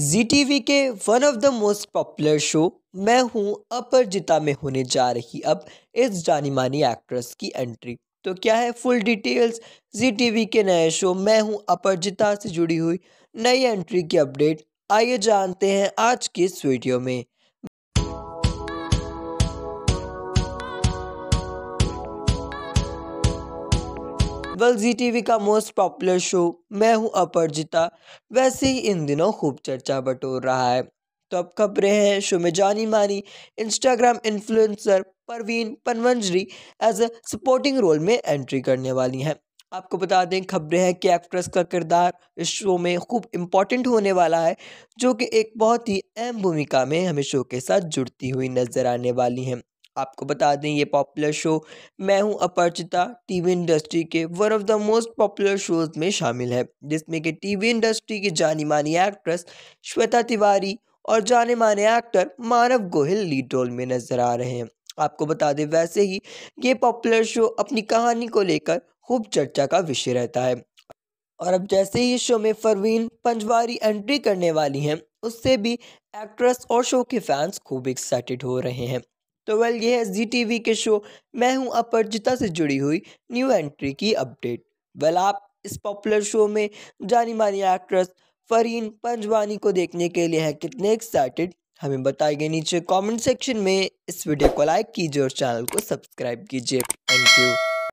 जी T V के one of the most popular show Main Hoon अपरजिता में होने जा रही अब इस जानी मानी एक्ट्रेस की एंट्री तो क्या है full details Zee T V के नए शो मैं हूँ अपरजिता से जुड़ी हुई नई एंट्री की अपडेट आइए जानते हैं आज की इस वीडियो में वेल जी टीवी का most popular show Main Hoon अपरजिता वैसे ही इन दिनों खूब चर्चा बटोर रहा है तो अब खबरें हैं शो में जानी मानी Instagram influencer Parveen Panvanjari as a supporting role में एंट्री करने वाली हैं आपको बता दें खबरें हैं कि एक्ट्रेस का किरदार इस शो में खूब इम्पॉर्टेंट होने वाला है जो कि एक बहुत ही अहम भूमिका में हमें शो के साथ जुड़ती हुई नजर आने वाली हैं आपको बता दें ये popular show Main Hoon Aparchita TV industry के one of the most popular shows में शामिल है जिसमें कि टीवी इंडस्ट्री की जानी मानी एक्ट्रेस श्वेता तिवारी और जाने माने actor Manav Gohil lead role में नजर आ रहे हैं आपको बता दें वैसे ही ये पॉपुलर शो अपनी कहानी को लेकर खूब चर्चा का विषय रहता है और अब जैसे ही शो में फरवीन पंजवारी एंट्री करने वाली हैं उससे भी एक्ट्रेस और शो के फैंस खूब एक्साइटेड हो रहे हैं तो वेल ये है जी टी वी के शो मैं हूँ अपरजिता से जुड़ी हुई न्यू एंट्री की अपडेट वेल आप इस पॉपुलर शो में जानी मानी एक्ट्रेस फरीन पंजवानी को देखने के लिए है कितने एक्साइटेड हमें बताए गए नीचे कमेंट सेक्शन में इस वीडियो को लाइक कीजिए और चैनल को सब्सक्राइब कीजिए थैंक यू